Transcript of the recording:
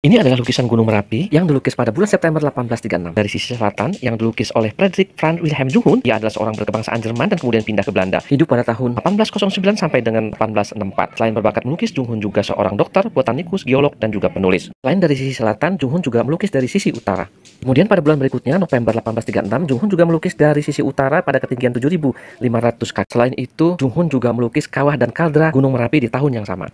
Ini adalah lukisan Gunung Merapi yang dilukis pada bulan September 1836 dari sisi selatan yang dilukis oleh Frederick Franz Wilhelm Zuhun. Dia adalah seorang berkebangsaan Jerman dan kemudian pindah ke Belanda. Hidup pada tahun 1809 sampai dengan 1864. Selain berbakat melukis, Zuhun juga seorang dokter, botanikus, geolog, dan juga penulis. Selain dari sisi selatan, Zuhun juga melukis dari sisi utara. Kemudian pada bulan berikutnya, November 1836, Junghun juga melukis dari sisi utara pada ketinggian 7.500 kaki. Selain itu, Junghun juga melukis kawah dan kaldera Gunung Merapi di tahun yang sama.